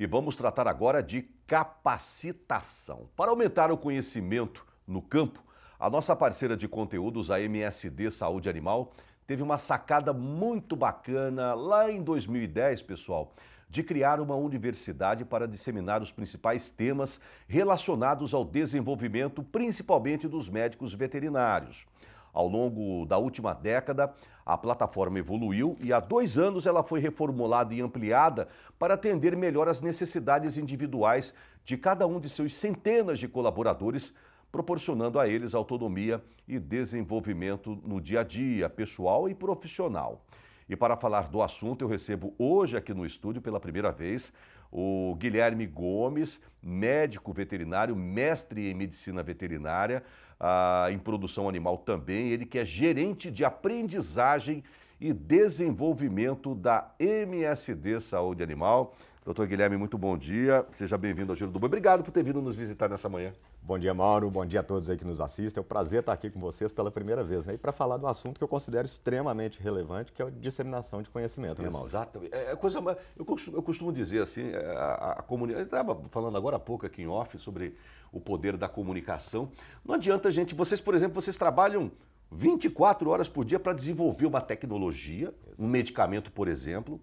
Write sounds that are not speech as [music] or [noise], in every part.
e vamos tratar agora de capacitação. Para aumentar o conhecimento no campo, a nossa parceira de conteúdos, a MSD Saúde Animal, teve uma sacada muito bacana lá em 2010, pessoal, de criar uma universidade para disseminar os principais temas relacionados ao desenvolvimento, principalmente dos médicos veterinários. Ao longo da última década, a plataforma evoluiu e há dois anos ela foi reformulada e ampliada para atender melhor as necessidades individuais de cada um de seus centenas de colaboradores, proporcionando a eles autonomia e desenvolvimento no dia a dia, pessoal e profissional. E para falar do assunto, eu recebo hoje aqui no estúdio pela primeira vez o Guilherme Gomes, médico veterinário, mestre em medicina veterinária, ah, em produção animal também. Ele que é gerente de aprendizagem e desenvolvimento da MSD Saúde Animal. Doutor Guilherme, muito bom dia. Seja bem-vindo ao Giro do Boi. Obrigado por ter vindo nos visitar nessa manhã. Bom dia, Mauro. Bom dia a todos aí que nos assistem. É um prazer estar aqui com vocês pela primeira vez, né? E para falar de um assunto que eu considero extremamente relevante, que é a disseminação de conhecimento, né, Mauro? Exatamente. É, é coisa, eu, costumo, eu costumo dizer assim, é, a, a comunidade. Estava falando agora há pouco aqui em off sobre o poder da comunicação. Não adianta, gente. Vocês, por exemplo, vocês trabalham 24 horas por dia para desenvolver uma tecnologia, Exato. um medicamento, por exemplo.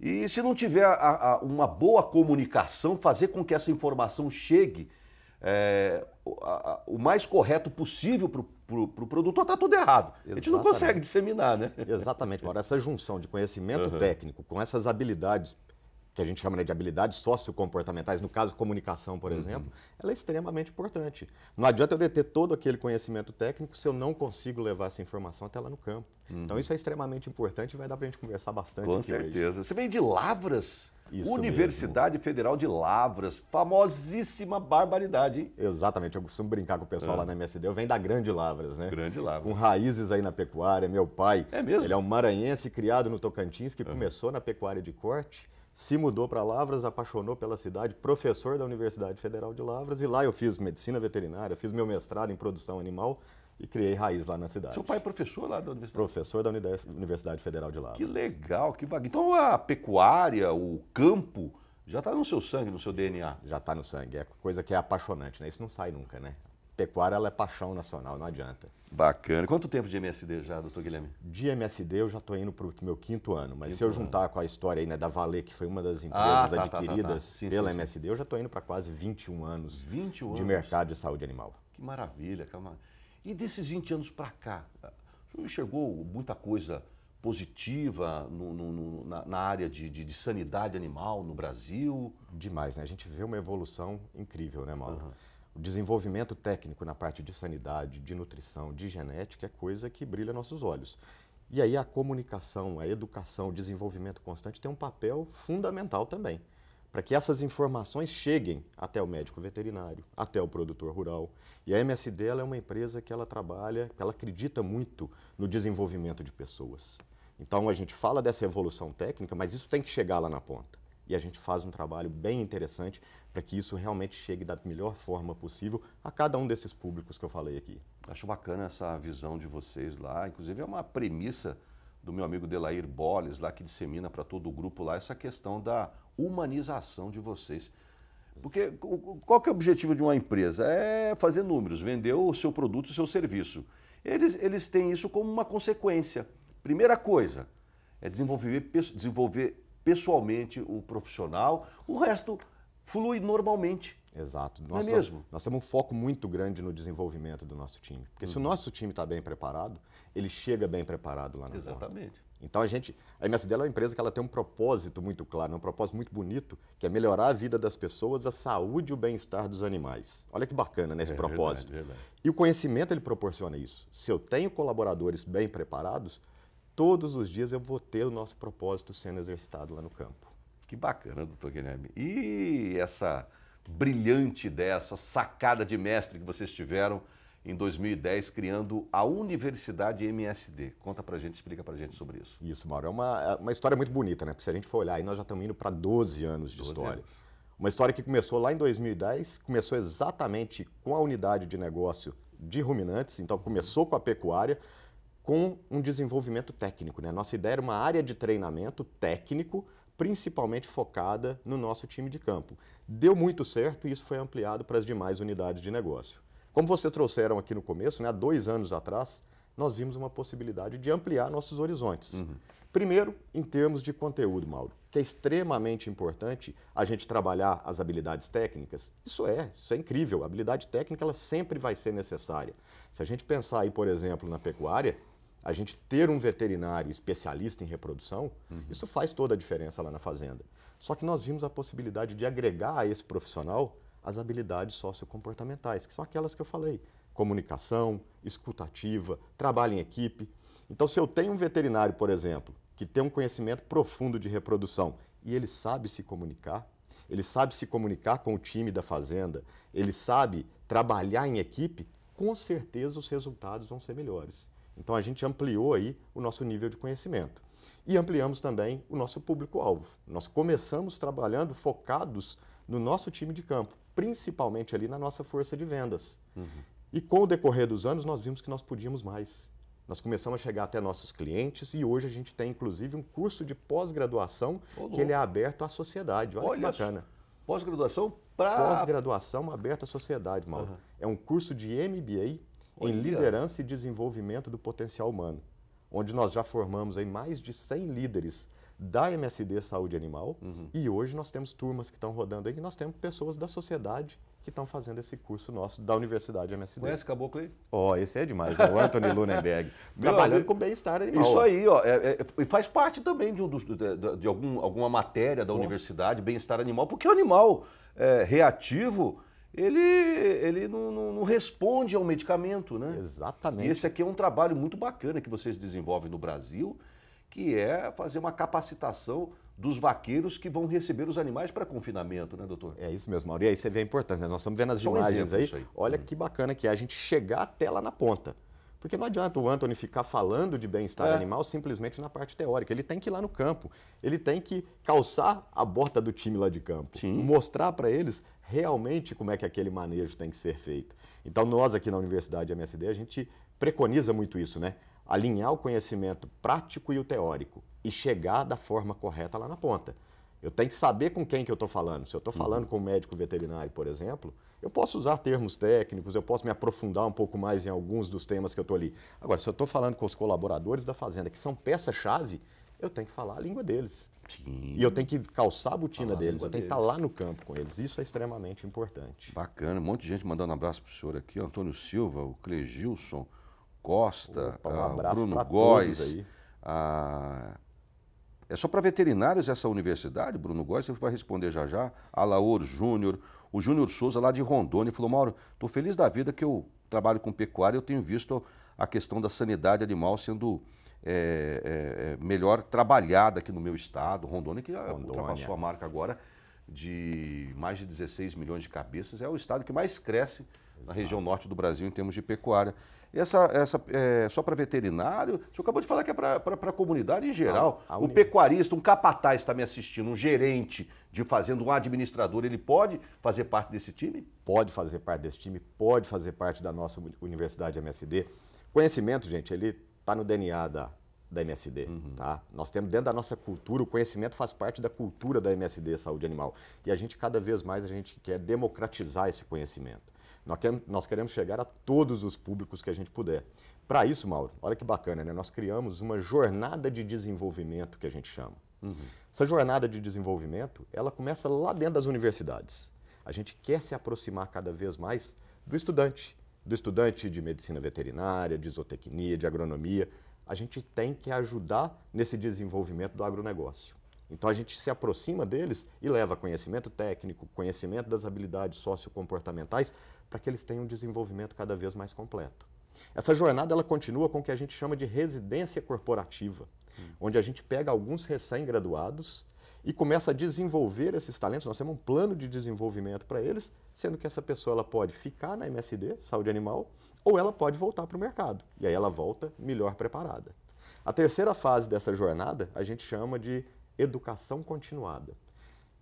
E se não tiver a, a, uma boa comunicação, fazer com que essa informação chegue é, a, o mais correto possível para o pro produtor, está tudo errado. Exatamente. A gente não consegue disseminar, né? Exatamente. Agora, essa junção de conhecimento uhum. técnico com essas habilidades que a gente chama né, de habilidades sociocomportamentais, no caso comunicação, por uhum. exemplo, ela é extremamente importante. Não adianta eu deter todo aquele conhecimento técnico se eu não consigo levar essa informação até lá no campo. Uhum. Então isso é extremamente importante e vai dar para a gente conversar bastante. Com certeza. Hoje. Você vem de Lavras? Isso Universidade mesmo. Federal de Lavras, famosíssima barbaridade, hein? Exatamente, eu costumo brincar com o pessoal é. lá na MSD, eu venho da Grande Lavras, né? Grande Lavras. Com raízes aí na pecuária, meu pai. É mesmo? Ele é um maranhense criado no Tocantins, que é. começou na pecuária de corte se mudou para Lavras, apaixonou pela cidade, professor da Universidade Federal de Lavras, e lá eu fiz medicina veterinária, fiz meu mestrado em produção animal e criei raiz lá na cidade. Seu pai é professor lá da Universidade? Professor da Universidade Federal de Lavras. Que legal, que bagulho. Então a pecuária, o campo, já está no seu sangue, no seu DNA. Já está no sangue. É coisa que é apaixonante, né? Isso não sai nunca, né? pecuária ela é paixão nacional, não adianta. Bacana. Quanto tempo de MSD já, doutor Guilherme? De MSD eu já estou indo para o meu quinto ano, mas quinto se eu juntar ano. com a história aí, né, da Valer, que foi uma das ah, empresas ah, tá, adquiridas tá, tá, sim, pela sim, MSD, sim. eu já estou indo para quase 21 anos 21 de anos. mercado de saúde animal. Que maravilha, calma. E desses 20 anos para cá, o enxergou muita coisa positiva no, no, no, na, na, área de, de, de, sanidade animal no Brasil? Demais, né? A gente vê uma evolução incrível, né, Mauro? Uhum. O desenvolvimento técnico na parte de sanidade, de nutrição, de genética é coisa que brilha nossos olhos. E aí a comunicação, a educação, o desenvolvimento constante tem um papel fundamental também, para que essas informações cheguem até o médico veterinário, até o produtor rural. E a MSD é uma empresa que ela trabalha, ela acredita muito no desenvolvimento de pessoas. Então a gente fala dessa evolução técnica, mas isso tem que chegar lá na ponta e a gente faz um trabalho bem interessante para que isso realmente chegue da melhor forma possível a cada um desses públicos que eu falei aqui. Acho bacana essa visão de vocês lá, inclusive é uma premissa do meu amigo Delair Boles lá que dissemina para todo o grupo lá essa questão da humanização de vocês. Porque qual que é o objetivo de uma empresa? É fazer números, vender o seu produto, o seu serviço. Eles, eles têm isso como uma consequência. Primeira coisa é desenvolver, desenvolver pessoalmente o profissional, o resto flui normalmente. Exato. É nós, é mesmo? nós temos um foco muito grande no desenvolvimento do nosso time. Porque uhum. se o uhum. nosso time está bem preparado, ele chega bem preparado lá na Exatamente. Porta. Então a gente, a MSD é uma empresa que ela tem um propósito muito claro, um propósito muito bonito, que é melhorar a vida das pessoas, a saúde e o bem-estar dos animais. Olha que bacana nesse né, é propósito. Verdade, verdade. E o conhecimento ele proporciona isso. Se eu tenho colaboradores bem preparados, todos os dias eu vou ter o nosso propósito sendo exercitado lá no campo. Que bacana, doutor Guilherme. E essa brilhante ideia, essa sacada de mestre que vocês tiveram em 2010, criando a Universidade MSD. Conta pra gente, explica pra gente sobre isso. Isso, Mauro. É uma, é uma história muito bonita, né? Porque se a gente for olhar, aí nós já estamos indo para 12 anos de 12 história. Anos. Uma história que começou lá em 2010, começou exatamente com a unidade de negócio de ruminantes, então começou com a pecuária, com um desenvolvimento técnico. Né? Nossa ideia era uma área de treinamento técnico, principalmente focada no nosso time de campo. Deu muito certo e isso foi ampliado para as demais unidades de negócio. Como vocês trouxeram aqui no começo, né, há dois anos atrás, nós vimos uma possibilidade de ampliar nossos horizontes. Uhum. Primeiro, em termos de conteúdo, Mauro, que é extremamente importante a gente trabalhar as habilidades técnicas. Isso é, isso é incrível. A habilidade técnica ela sempre vai ser necessária. Se a gente pensar aí, por exemplo, na pecuária, a gente ter um veterinário especialista em reprodução, uhum. isso faz toda a diferença lá na fazenda. Só que nós vimos a possibilidade de agregar a esse profissional as habilidades sociocomportamentais, que são aquelas que eu falei: comunicação, escutativa, trabalho em equipe. Então, se eu tenho um veterinário, por exemplo, que tem um conhecimento profundo de reprodução e ele sabe se comunicar, ele sabe se comunicar com o time da fazenda, ele sabe trabalhar em equipe, com certeza os resultados vão ser melhores. Então a gente ampliou aí o nosso nível de conhecimento. E ampliamos também o nosso público-alvo. Nós começamos trabalhando focados no nosso time de campo, principalmente ali na nossa força de vendas. Uhum. E com o decorrer dos anos, nós vimos que nós podíamos mais. Nós começamos a chegar até nossos clientes e hoje a gente tem inclusive um curso de pós-graduação que ele é aberto à sociedade. Olha, Olha que bacana. Pós-graduação para. Pós-graduação aberta à sociedade, Mauro. Uhum. É um curso de MBA em liderança e desenvolvimento do potencial humano, onde nós já formamos aí mais de 100 líderes da MSD Saúde Animal uhum. e hoje nós temos turmas que estão rodando aí e nós temos pessoas da sociedade que estão fazendo esse curso nosso da Universidade MSD. Conhece Caboclo aí? Ó, oh, esse é demais, é o Anthony Lunenberg. [laughs] trabalhando com bem-estar animal. Isso aí, ó, é, é, faz parte também de, um de, de algum, alguma matéria da universidade, bem-estar animal, porque o animal é, reativo ele, ele não, não, não, responde ao medicamento, né? Exatamente. E esse aqui é um trabalho muito bacana que vocês desenvolvem no Brasil, que é fazer uma capacitação dos vaqueiros que vão receber os animais para confinamento, né, doutor? É isso mesmo, Mauri. E aí você vê a importância, né? Nós estamos vendo as Só imagens aí. aí. Olha hum. que bacana que é a gente chegar até lá na ponta. Porque não adianta o Anthony ficar falando de bem-estar é. animal simplesmente na parte teórica. Ele tem que ir lá no campo, ele tem que calçar a bota do time lá de campo, Sim. mostrar para eles realmente como é que aquele manejo tem que ser feito. Então nós aqui na Universidade MSD, a gente preconiza muito isso, né? Alinhar o conhecimento prático e o teórico e chegar da forma correta lá na ponta. Eu tenho que saber com quem que eu estou falando. Se eu estou falando uhum. com um médico veterinário, por exemplo, eu posso usar termos técnicos, eu posso me aprofundar um pouco mais em alguns dos temas que eu estou ali. Agora, se eu estou falando com os colaboradores da fazenda, que são peça-chave, eu tenho que falar a língua deles. Sim. E eu tenho que calçar a botina falar deles, a eu tenho tá deles. que estar lá no campo com eles. Isso é extremamente importante. Bacana, um monte de gente mandando um abraço para o senhor aqui. Antônio Silva, o Clegilson, Costa, Opa, um ah, abraço o Bruno Góes. Aí. A é só para veterinários essa universidade? Bruno Góes você vai responder já já. Alaor Júnior, o Júnior Souza lá de Rondônia falou, Mauro, estou feliz da vida que eu trabalho com pecuária eu tenho visto a questão da sanidade animal sendo é, é, melhor trabalhada aqui no meu estado, Rondônia, que Rondônia. ultrapassou a marca agora de mais de 16 milhões de cabeças, é o estado que mais cresce na região norte do Brasil em termos de pecuária. Essa, essa é, só para veterinário, o senhor acabou de falar que é para a comunidade em geral. A, a pecuarista, um capataz está me assistindo, um gerente de fazenda, um administrador, ele pode fazer parte desse time? Pode fazer parte desse time, pode fazer parte da nossa universidade MSD. Conhecimento, gente, ele está no DNA da, da MSD. Uhum. Tá? Nós temos dentro da nossa cultura, o conhecimento faz parte da cultura da MSD Saúde Animal. E a gente, cada vez mais, a gente quer democratizar esse conhecimento. Nós queremos chegar a todos os públicos que a gente puder. Para isso, Mauro, olha que bacana, né? Nós criamos uma jornada de desenvolvimento que a gente chama. Uhum. Essa jornada de desenvolvimento, ela começa lá dentro das universidades. A gente quer se aproximar cada vez mais do estudante, do estudante de medicina veterinária, de zootecnia, de agronomia. A gente tem que ajudar nesse desenvolvimento do agronegócio. Então a gente se aproxima deles e leva conhecimento técnico, conhecimento das habilidades sociocomportamentais para que eles tenham um desenvolvimento cada vez mais completo. Essa jornada ela continua com o que a gente chama de residência corporativa, hum. onde a gente pega alguns recém-graduados e começa a desenvolver esses talentos. Nós temos um plano de desenvolvimento para eles, sendo que essa pessoa ela pode ficar na MSD, saúde animal, ou ela pode voltar para o mercado. E aí ela volta melhor preparada. A terceira fase dessa jornada a gente chama de educação continuada.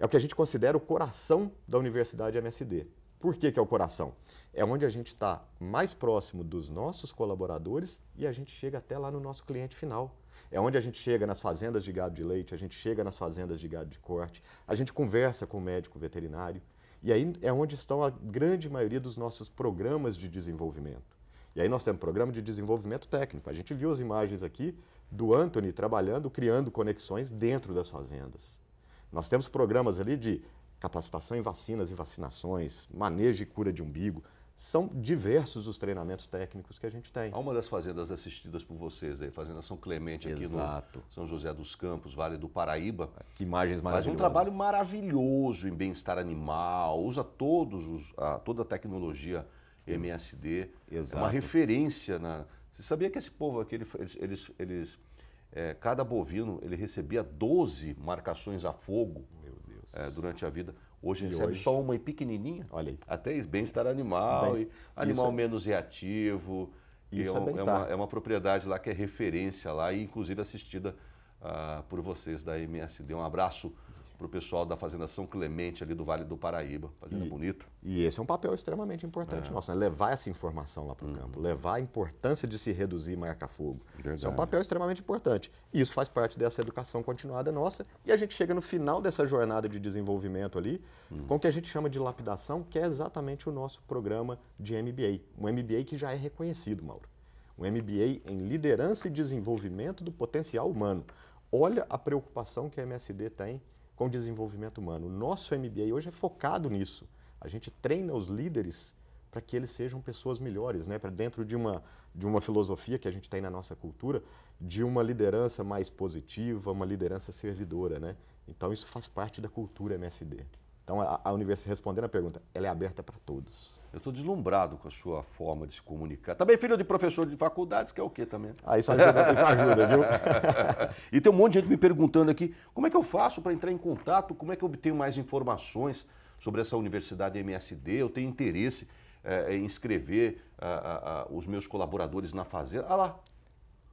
É o que a gente considera o coração da Universidade MSD. Por que, que é o coração? É onde a gente está mais próximo dos nossos colaboradores e a gente chega até lá no nosso cliente final. É onde a gente chega nas fazendas de gado de leite, a gente chega nas fazendas de gado de corte, a gente conversa com o médico veterinário. E aí é onde estão a grande maioria dos nossos programas de desenvolvimento. E aí nós temos programa de desenvolvimento técnico. A gente viu as imagens aqui do Anthony trabalhando, criando conexões dentro das fazendas. Nós temos programas ali de capacitação em vacinas e vacinações, manejo e cura de umbigo. São diversos os treinamentos técnicos que a gente tem. Há uma das fazendas assistidas por vocês aí, Fazenda São Clemente aqui Exato. no São José dos Campos, Vale do Paraíba. Que imagens maravilhosas. Faz um trabalho maravilhoso em bem-estar animal, usa todos os, a, toda a tecnologia MSD. Exato. É uma referência. Na... Você sabia que esse povo aqui, eles, eles, eles é, cada bovino, ele recebia 12 marcações a fogo. Meu é, durante a vida. Hoje e recebe hoje? só uma e pequenininha. Olha aí. Até bem-estar animal, Bem, animal é menos reativo. Isso é, é, é uma, é, uma, propriedade lá que é referência lá e inclusive assistida uh, por vocês da MSD. Um abraço para o pessoal da Fazenda São Clemente, ali do Vale do Paraíba, Fazenda e, Bonita. E esse é um papel extremamente importante é. nosso, né? levar essa informação lá para o hum. campo, levar a importância de se reduzir marca-fogo. Isso é um papel extremamente importante. E isso faz parte dessa educação continuada nossa. E a gente chega no final dessa jornada de desenvolvimento ali, hum. com o que a gente chama de lapidação, que é exatamente o nosso programa de MBA. Um MBA que já é reconhecido, Mauro. Um MBA em liderança e desenvolvimento do potencial humano. Olha a preocupação que a MSD tem com desenvolvimento humano. O nosso MBA hoje é focado nisso. A gente treina os líderes para que eles sejam pessoas melhores, né? para dentro de uma, de uma filosofia que a gente tem na nossa cultura, de uma liderança mais positiva, uma liderança servidora. Né? Então, isso faz parte da cultura MSD. Então, a, universidade, respondendo a pergunta, ela é aberta para todos. Eu estou deslumbrado com a sua forma de se comunicar. Também filho de professor de faculdades, que é o quê também? Ah, isso ajuda, isso ajuda viu? [laughs] e tem um monte de gente me perguntando aqui, como é que eu faço para entrar em contato? Como é que eu obtenho mais informações sobre essa universidade MSD? Eu tenho interesse é, em inscrever ah, ah, ah, os meus colaboradores na Fazenda. Ah lá,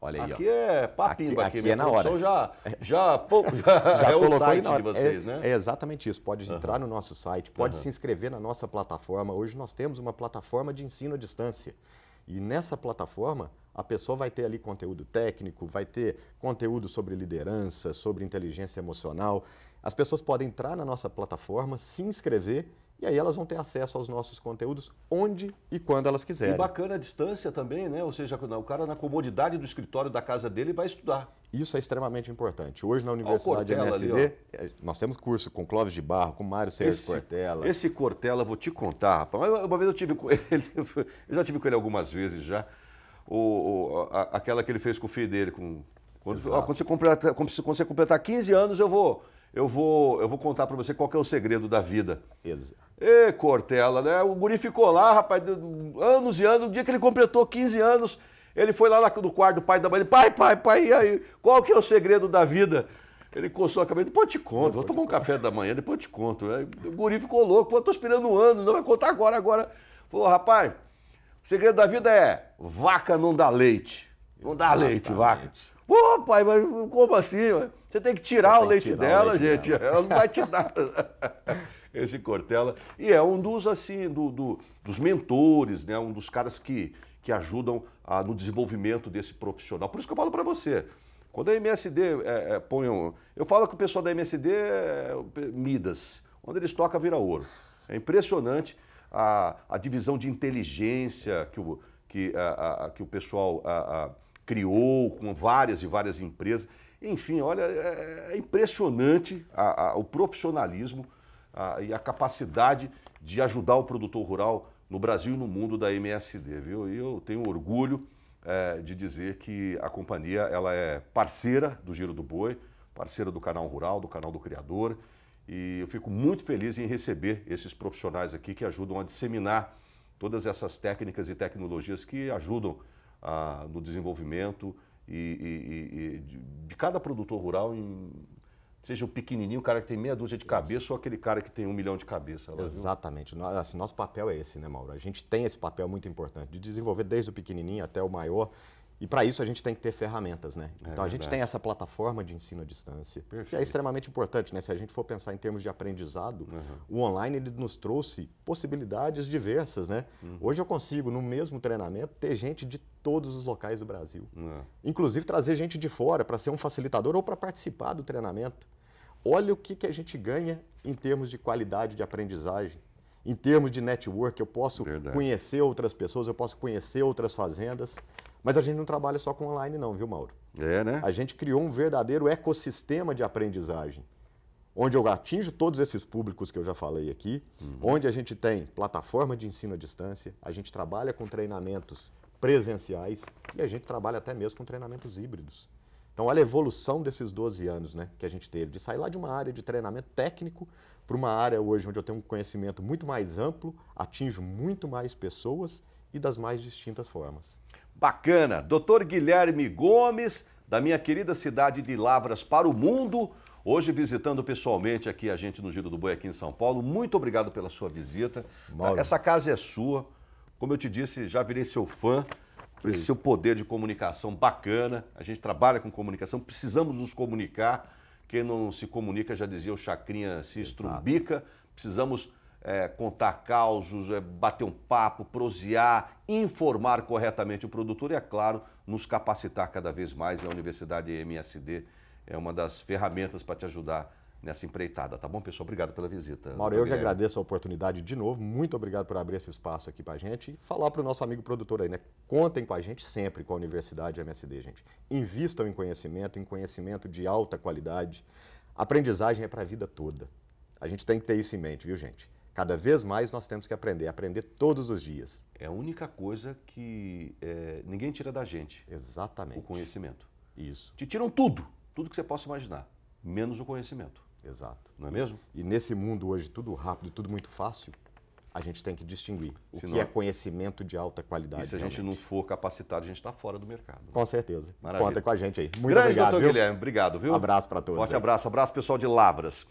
Olha aí, aqui ó. é papimba. Aqui, aqui, aqui é na hora. Já, [laughs] é. já, pouco, [laughs] já, já é o site de vocês, é, né? É exatamente isso. Pode uhum. entrar no nosso site, pode uhum. se inscrever na nossa plataforma. Hoje nós temos uma plataforma de ensino à distância. E nessa plataforma, a pessoa vai ter ali conteúdo técnico, vai ter conteúdo sobre liderança, sobre inteligência emocional. As pessoas podem entrar na nossa plataforma, se inscrever e aí elas vão ter acesso aos nossos conteúdos onde e quando elas quiserem. E bacana a distância também, né? Ou seja, o cara na comodidade do escritório da casa dele vai estudar. Isso é extremamente importante. Hoje na Universidade MSD, é, nós temos curso com Clóvis de Barro, com Mário Sérgio Cortella. Esse Cortella, vou te contar, rapaz. Uma vez eu tive com [laughs] ele, eu já tive com ele algumas vezes já. O, o a, aquela que ele fez com o filho dele, com. Quando, ó, quando, você completar, quando você completar 15 anos, eu vou, eu vou, eu vou contar para você qual é o segredo da vida. Exato. Ê, Cortella, né? O guri ficou lá, rapaz, anos e anos. No dia que ele completou 15 anos, ele foi lá no quarto do pai da mãe. Ele, pai, pai, pai, e aí? Qual que é o segredo da vida? Ele coçou a cabeça, depois eu te conto, vou tomar um café da manhã, depois eu te conto. o guri ficou louco, pô, tô esperando um ano, não vai contar agora, agora. Falou, rapaz, o segredo da vida é vaca não dá leite. Não dá Exatamente. leite, vaca. Pô, pai, mas como assim? Você tem que tirar, o, leite que tirar dela, o leite dela, gente. Ela não vai te dar. [laughs] esse Cortella. E é um dos, assim, do, do, dos mentores, né? Um dos caras que, que ajudam a, no desenvolvimento desse profissional. Por isso que eu falo para você, quando a MSD é, é, põe um... Eu falo que o pessoal da MSD é, é Midas. Quando eles tocam, vira ouro. É impressionante a, a divisão de inteligência que o, que, a, a, que o pessoal criou com várias e várias empresas. Enfim, olha, é, é impressionante o profissionalismo a, e a capacidade de ajudar o produtor rural no Brasil e no mundo da MSD. Viu? E eu tenho orgulho é, de dizer que a companhia ela é parceira do Giro do Boi, parceira do Canal Rural, do Canal do Criador, e eu fico muito feliz em receber esses profissionais aqui que ajudam a disseminar todas essas técnicas e tecnologias que ajudam ah, no desenvolvimento e, e, e de, de cada produtor rural em Seja o pequenininho, o cara que tem meia dúzia de cabeça ou aquele cara que tem um milhão de cabeça. Lá, Exatamente. Assim, nosso papel é esse, né, Mauro? A gente tem esse papel muito importante de desenvolver desde o pequenininho até o maior. E para isso a gente tem que ter ferramentas, né? É então a gente tem essa plataforma de ensino à distância, Perfeito. que é extremamente importante, né? Se a gente for pensar em termos de aprendizado, uhum. o online ele nos trouxe possibilidades diversas, né? Uhum. Hoje eu consigo, no mesmo treinamento, ter gente de todos os locais do Brasil. É. Inclusive trazer gente de fora para ser um facilitador ou para participar do treinamento. Olha o que, que a gente ganha em termos de qualidade de aprendizagem, em termos de network. Eu posso Verdade. conhecer outras pessoas, eu posso conhecer outras fazendas. Mas a gente não trabalha só com online, não, viu, Mauro? É, né? A gente criou um verdadeiro ecossistema de aprendizagem onde eu atinjo todos esses públicos que eu já falei aqui, uhum. onde a gente tem plataforma de ensino à distância, a gente trabalha com treinamentos presenciais e a gente trabalha até mesmo com treinamentos híbridos. Então, olha a evolução desses 12 anos né, que a gente teve, de sair lá de uma área de treinamento técnico para uma área hoje onde eu tenho um conhecimento muito mais amplo, atinjo muito mais pessoas e das mais distintas formas. Bacana! Doutor Guilherme Gomes, da minha querida cidade de Lavras para o Mundo, hoje visitando pessoalmente aqui a gente no Giro do Boi aqui em São Paulo. Muito obrigado pela sua visita. Mauro. Essa casa é sua. Como eu te disse, já virei seu fã por esse seu poder de comunicação bacana. A gente trabalha com comunicação, precisamos nos comunicar. Quem não se comunica, já dizia o Chacrinha, se estrumbica. Precisamos é, contar causos, é, bater um papo, prosear, informar corretamente o produtor e, é claro, nos capacitar cada vez mais. A Universidade MSD é uma das ferramentas para te ajudar nessa empreitada, tá bom, pessoal? Obrigado pela visita. Mauro, eu que agradeço a oportunidade de novo. Muito obrigado por abrir esse espaço aqui para a gente e falar para o nosso amigo produtor aí, né? Contem com a gente sempre, com a Universidade MSD, gente. Invistam em conhecimento, em conhecimento de alta qualidade. Aprendizagem é para a vida toda. A gente tem que ter isso em mente, viu, gente? Cada vez mais nós temos que aprender, aprender todos os dias. É a única coisa que é, ninguém tira da gente. Exatamente. O conhecimento. Isso. Te tiram tudo, tudo que você possa imaginar, menos o conhecimento. Exato. Não é mesmo? E nesse mundo hoje, tudo rápido, tudo muito fácil, a gente tem que distinguir o Senão, que é conhecimento de alta qualidade. E se a realmente. gente não for capacitado, a gente está fora do mercado. Né? Com certeza. Maravilha. Conta com a gente aí. Muito Grande obrigado. Grande, doutor viu? Guilherme. Obrigado, viu? Abraço para todos. Forte aí. abraço. Abraço, pessoal de Lavras.